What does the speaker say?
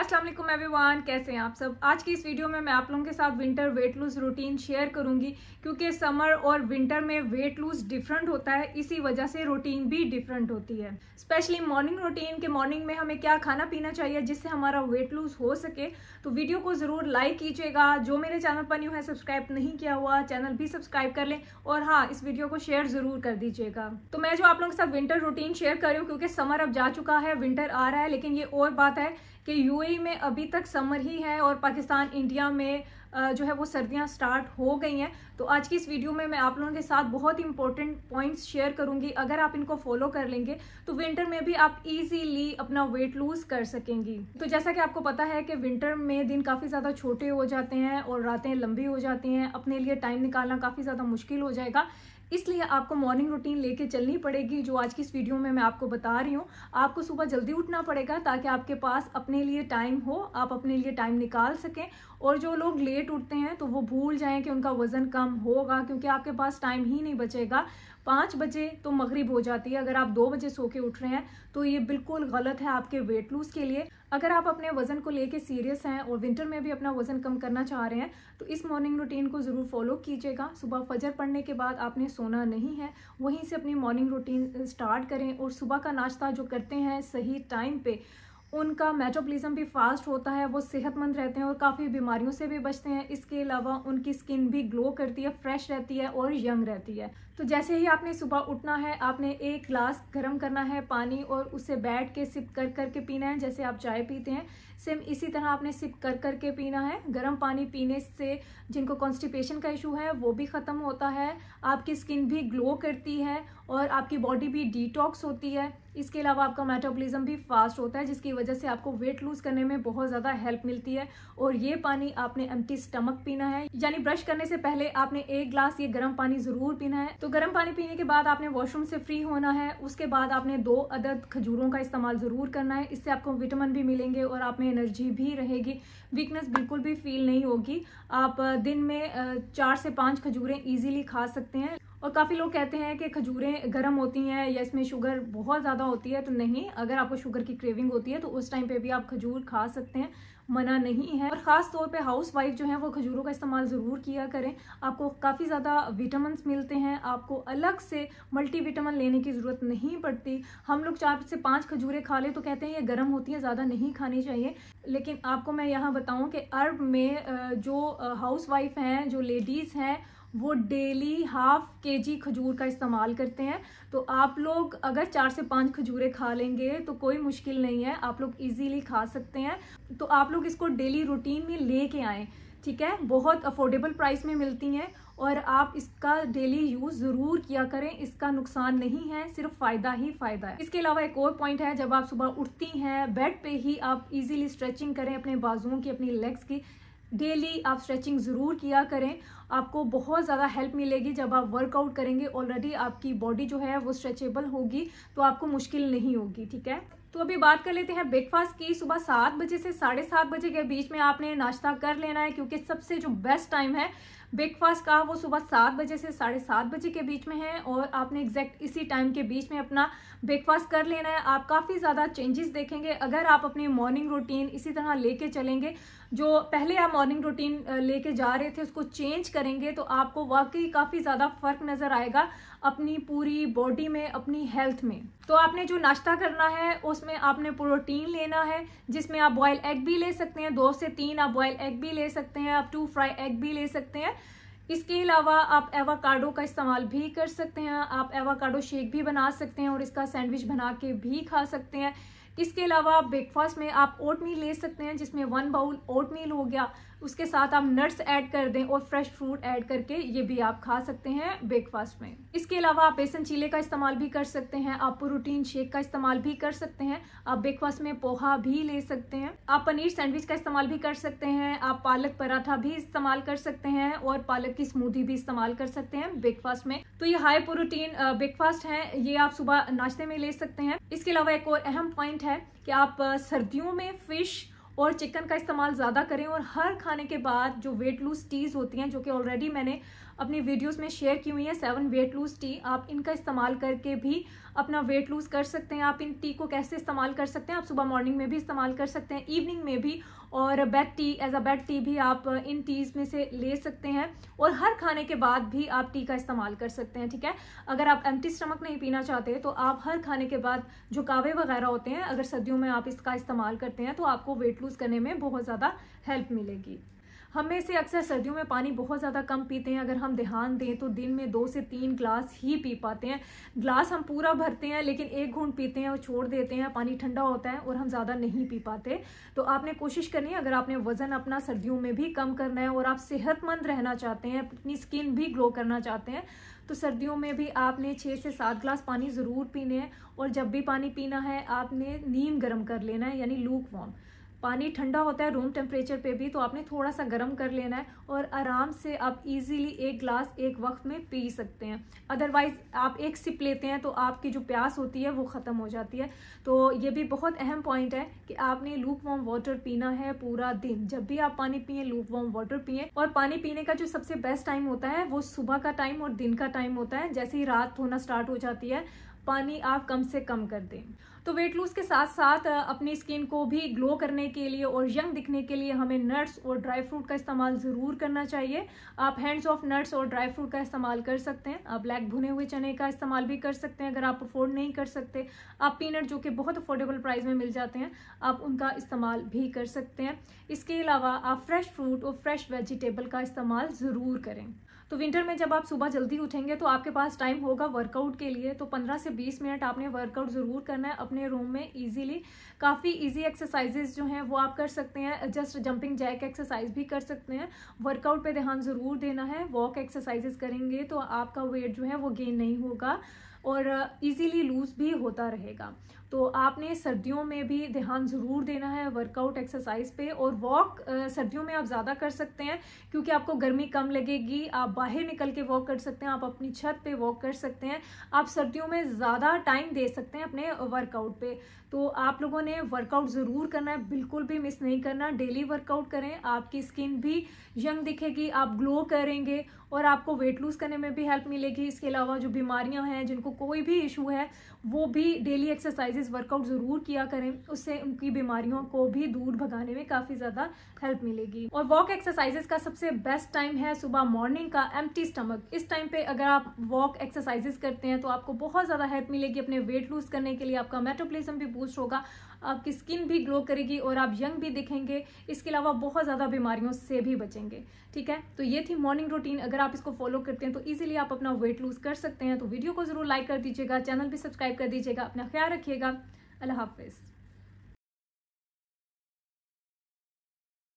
अस्सलाम वालेकुम एवरीवन कैसे हैं आप सब आज की इस वीडियो में मैं आप लोगों के साथ winter weight lose routine share करूंगी क्योंकि समर और विंटर में वेट लूज डिफरेंट होता है इसी वजह से रूटीन भी डिफरेंट होती है स्पेशली मॉर्निंग रूटीन के मॉर्निंग में हमें क्या खाना पीना चाहिए जिससे हमारा वेट लूज हो सके तो वीडियो को ज़रूर लाइक कीजिएगा जो मेरे चैनल पर न्यू है सब्सक्राइब नहीं किया हुआ चैनल भी सब्सक्राइब कर लें और हाँ इस वीडियो को शेयर ज़रूर कर दीजिएगा तो मैं जो आप लोगों के साथ विंटर रूटीन शेयर कर रही हूँ क्योंकि समर अब जा चुका है विंटर आ रहा है लेकिन ये और बात है कि यूएई e में अभी तक समर ही है और पाकिस्तान इंडिया में जो है वो सर्दियां स्टार्ट हो गई हैं तो आज की इस वीडियो में मैं आप लोगों के साथ बहुत इंपॉर्टेंट पॉइंट्स शेयर करूंगी अगर आप इनको फॉलो कर लेंगे तो विंटर में भी आप इजीली अपना वेट लूज कर सकेंगी तो जैसा कि आपको पता है कि विंटर में दिन काफ़ी ज़्यादा छोटे हो जाते हैं और रातें लंबी हो जाती हैं अपने लिए टाइम निकालना काफ़ी ज़्यादा मुश्किल हो जाएगा इसलिए आपको मॉर्निंग रूटीन लेके चलनी पड़ेगी जो आज की इस वीडियो में मैं आपको बता रही हूँ आपको सुबह जल्दी उठना पड़ेगा ताकि आपके पास अपने लिए टाइम हो आप अपने लिए टाइम निकाल सकें और जो लोग लेट उठते हैं तो वो भूल जाएं कि उनका वज़न कम होगा क्योंकि आपके पास टाइम ही नहीं बचेगा पाँच बजे तो मगरिब हो जाती है अगर आप दो बजे सो के उठ रहे हैं तो ये बिल्कुल गलत है आपके वेट लूज के लिए अगर आप अपने वजन को लेके सीरियस हैं और विंटर में भी अपना वजन कम करना चाह रहे हैं तो इस मॉर्निंग रूटीन को ज़रूर फॉलो कीजिएगा सुबह फजर पढ़ने के बाद आपने सोना नहीं है वहीं से अपनी मॉर्निंग रूटीन स्टार्ट करें और सुबह का नाश्ता जो करते हैं सही टाइम पे उनका मेटाबॉलिज्म भी फास्ट होता है वो सेहतमंद रहते हैं और काफ़ी बीमारियों से भी बचते हैं इसके अलावा उनकी स्किन भी ग्लो करती है फ्रेश रहती है और यंग रहती है तो जैसे ही आपने सुबह उठना है आपने एक ग्लास गर्म करना है पानी और उसे बैठ के सिप कर करके पीना है जैसे आप चाय पीते हैं सेम इसी तरह आपने सिप कर कर के पीना है गर्म पानी पीने से जिनको कॉन्स्टिपेशन का इशू है वो भी ख़त्म होता है आपकी स्किन भी ग्लो करती है और आपकी बॉडी भी डिटॉक्स होती है इसके अलावा आपका मेटाबॉलिज्म भी फास्ट होता है जिसकी वजह से आपको वेट लूज़ करने में बहुत ज़्यादा हेल्प मिलती है और ये पानी आपने एम्प्टी स्टमक पीना है यानी ब्रश करने से पहले आपने एक ग्लास ये गर्म पानी ज़रूर पीना है तो गर्म पानी पीने के बाद आपने वॉशरूम से फ्री होना है उसके बाद आपने दो अदद खजूरों का इस्तेमाल ज़रूर करना है इससे आपको विटामिन भी मिलेंगे और आप में में एनर्जी भी रहेगी वीकनेस बिल्कुल भी फील नहीं होगी आप दिन में चार से पाँच खजूरें ईजिली खा सकते हैं और काफ़ी लोग कहते हैं कि खजूरें गर्म होती हैं या इसमें शुगर बहुत ज़्यादा होती है तो नहीं अगर आपको शुगर की क्रेविंग होती है तो उस टाइम पे भी आप खजूर खा सकते हैं मना नहीं है और ख़ास तौर पे हाउस वाइफ जो है वो खजूरों का इस्तेमाल ज़रूर किया करें आपको काफ़ी ज़्यादा विटामिन मिलते हैं आपको अलग से विटामिन लेने की ज़रूरत नहीं पड़ती हम लोग चार से पाँच खजूरें खा लें तो कहते हैं ये गर्म होती हैं ज़्यादा नहीं खानी चाहिए लेकिन आपको मैं यहाँ बताऊँ कि अर्ब में जो हाउस वाइफ हैं जो लेडीज़ हैं वो डेली हाफ के जी खजूर का इस्तेमाल करते हैं तो आप लोग अगर चार से पाँच खजूरें खा लेंगे तो कोई मुश्किल नहीं है आप लोग इजीली खा सकते हैं तो आप लोग इसको डेली रूटीन में ले आए ठीक है बहुत अफोर्डेबल प्राइस में मिलती हैं और आप इसका डेली यूज़ ज़रूर किया करें इसका नुकसान नहीं है सिर्फ फ़ायदा ही फ़ायदा है इसके अलावा एक और पॉइंट है जब आप सुबह उठती हैं बेड पे ही आप इजीली स्ट्रेचिंग करें अपने बाजुओं की अपनी लेग्स की डेली आप स्ट्रेचिंग ज़रूर किया करें आपको बहुत ज़्यादा हेल्प मिलेगी जब आप वर्कआउट करेंगे ऑलरेडी आपकी बॉडी जो है वो स्ट्रेचेबल होगी तो आपको मुश्किल नहीं होगी ठीक है तो अभी बात कर लेते हैं ब्रेकफास्ट की सुबह सात बजे से साढ़े सात बजे के बीच में आपने नाश्ता कर लेना है क्योंकि सबसे जो बेस्ट टाइम है ब्रेकफास्ट का वो सुबह सात बजे से साढ़े सात बजे के बीच में है और आपने एग्जैक्ट इसी टाइम के बीच में अपना ब्रेकफास्ट कर लेना है आप काफ़ी ज़्यादा चेंजेस देखेंगे अगर आप अपनी मॉर्निंग रूटीन इसी तरह लेके चलेंगे जो पहले आप मॉर्निंग रूटीन लेके जा रहे थे उसको चेंज करेंगे तो आपको वाकई काफ़ी ज़्यादा फर्क नज़र आएगा अपनी पूरी बॉडी में अपनी हेल्थ में तो आपने जो नाश्ता करना है उसमें आपने प्रोटीन लेना है जिसमें आप बॉयल एग भी ले सकते हैं दो से तीन आप बॉयल एग भी ले सकते हैं आप टू फ्राई एग भी ले सकते हैं इसके अलावा आप एवाकाडो का इस्तेमाल भी कर सकते हैं आप एवाकाडो शेक भी बना सकते हैं और इसका सैंडविच बना के भी खा सकते हैं इसके अलावा ब्रेकफास्ट में आप ओट मील ले सकते हैं जिसमें वन बाउल ओट मील हो गया उसके साथ आप नट्स ऐड कर दें और फ्रेश फ्रूट ऐड करके ये भी आप खा सकते हैं ब्रेकफास्ट में इसके अलावा आप बेसन चीले का इस्तेमाल भी कर सकते हैं आप प्रोटीन शेक का इस्तेमाल भी कर सकते हैं आप ब्रेकफास्ट में पोहा भी ले सकते हैं आप पनीर सैंडविच का इस्तेमाल भी कर सकते हैं आप पालक पराठा भी इस्तेमाल कर सकते हैं और पालक की स्मूदी भी इस्तेमाल कर सकते हैं ब्रेकफास्ट में तो ये हाई प्रोटीन ब्रेकफास्ट है ये आप सुबह नाश्ते में ले सकते हैं इसके अलावा एक और अहम पॉइंट है कि आप सर्दियों में फ़िश और चिकन का इस्तेमाल ज़्यादा करें और हर खाने के बाद जो वेट लूज टीज़ होती हैं जो कि ऑलरेडी मैंने अपनी वीडियोस में शेयर की हुई है सेवन वेट लूज टी आप इनका इस्तेमाल करके भी अपना वेट लूज कर सकते हैं आप इन टी को कैसे इस्तेमाल कर सकते हैं आप सुबह मॉर्निंग में भी इस्तेमाल कर सकते हैं इवनिंग में भी और bed tea as a bed tea भी आप uh, इन टीज़ में से ले सकते हैं और हर खाने के बाद भी आप टी का इस्तेमाल कर सकते हैं ठीक है अगर आप एम्प्टी स्टमक नहीं पीना चाहते तो आप हर खाने के बाद जो कावे वगैरह होते हैं अगर सर्दियों में आप इसका इस्तेमाल करते हैं तो आपको वेट लूज़ करने में बहुत ज़्यादा हेल्प मिलेगी हम में से अक्सर सर्दियों में पानी बहुत ज़्यादा कम पीते हैं अगर हम ध्यान दें तो दिन में दो से तीन ग्लास ही पी पाते हैं ग्लास हम पूरा भरते हैं लेकिन एक घूंट पीते हैं और छोड़ देते हैं पानी ठंडा होता है और हम ज़्यादा नहीं पी पाते तो आपने कोशिश करनी है अगर आपने वज़न अपना सर्दियों में भी कम करना है और आप सेहतमंद रहना चाहते हैं अपनी स्किन भी ग्लो करना चाहते हैं तो सर्दियों में भी आपने छः से सात ग्लास पानी ज़रूर पीने हैं और जब भी पानी पीना है आपने नीम गर्म कर लेना है यानी लूक वॉम पानी ठंडा होता है रूम टेम्परेचर पे भी तो आपने थोड़ा सा गर्म कर लेना है और आराम से आप इजीली एक ग्लास एक वक्त में पी सकते हैं अदरवाइज़ आप एक सिप लेते हैं तो आपकी जो प्यास होती है वो ख़त्म हो जाती है तो ये भी बहुत अहम पॉइंट है कि आपने लूप वॉम वाटर पीना है पूरा दिन जब भी आप पानी पिए लूप वॉम वाटर पिए और पानी पीने का जो सबसे बेस्ट टाइम होता है वो सुबह का टाइम और दिन का टाइम होता है जैसे ही रात होना स्टार्ट हो जाती है पानी आप कम से कम कर दें तो वेट लूज के साथ साथ अपनी स्किन को भी ग्लो करने के लिए और यंग दिखने के लिए हमें नट्स और ड्राई फ्रूट का इस्तेमाल ज़रूर करना चाहिए आप हैंड्स ऑफ नट्स और ड्राई फ्रूट का इस्तेमाल कर सकते हैं आप ब्लैक भुने हुए चने का इस्तेमाल भी कर सकते हैं अगर आप अफोर्ड नहीं कर सकते आप पीनट जो कि बहुत अफोर्डेबल प्राइस में मिल जाते हैं आप उनका इस्तेमाल भी कर सकते हैं इसके अलावा आप फ्रेश फ्रूट और फ्रेश वेजिटेबल का इस्तेमाल ज़रूर करें तो विंटर में जब आप सुबह जल्दी उठेंगे तो आपके पास टाइम होगा वर्कआउट के लिए तो पंद्रह से बीस मिनट आपने वर्कआउट ज़रूर करना है अपने रूम में ईजिली काफ़ी ईजी एक्सरसाइजेज जो हैं वो आप कर सकते हैं जस्ट जंपिंग जैक एक्सरसाइज भी कर सकते हैं वर्कआउट पर ध्यान ज़रूर देना है वॉक एक्सरसाइजेज करेंगे तो आपका वेट जो है वो गेन नहीं होगा और इजीली लूज़ भी होता रहेगा तो आपने सर्दियों में भी ध्यान ज़रूर देना है वर्कआउट एक्सरसाइज पे और वॉक सर्दियों में आप ज़्यादा कर सकते हैं क्योंकि आपको गर्मी कम लगेगी आप बाहर निकल के वॉक कर सकते हैं आप अपनी छत पे वॉक कर सकते हैं आप सर्दियों में ज़्यादा टाइम दे सकते हैं अपने वर्कआउट पे तो आप लोगों ने वर्कआउट ज़रूर करना है बिल्कुल भी मिस नहीं करना डेली वर्कआउट करें आपकी स्किन भी यंग दिखेगी आप ग्लो करेंगे और आपको वेट लूज़ करने में भी हेल्प मिलेगी इसके अलावा जो बीमारियां हैं जिनको कोई भी इशू है वो भी डेली एक्सरसाइजेज वर्कआउट ज़रूर किया करें उससे उनकी बीमारियों को भी दूर भगाने में काफ़ी ज़्यादा हेल्प मिलेगी और वॉक एक्सरसाइजेज का सबसे बेस्ट टाइम है सुबह मॉर्निंग का एम स्टमक इस टाइम पे अगर आप वॉक एक्सरसाइजेज करते हैं तो आपको बहुत ज़्यादा हेल्प मिलेगी अपने वेट लूज करने के लिए आपका मेटोप्लिज्म भी बूस्ट होगा आपकी स्किन भी ग्लो करेगी और आप यंग भी दिखेंगे इसके अलावा बहुत ज़्यादा बीमारियों से भी बचेंगे ठीक है तो ये थी मॉर्निंग रूटीन अगर आप इसको फॉलो करते हैं तो ईजिली आप अपना वेट लूज कर सकते हैं तो वीडियो को ज़रूर लाइक कर दीजिएगा चैनल भी सब्सक्राइब कर दीजिएगा अपना ख्याल रखिएगा अल्लाह हाफिज़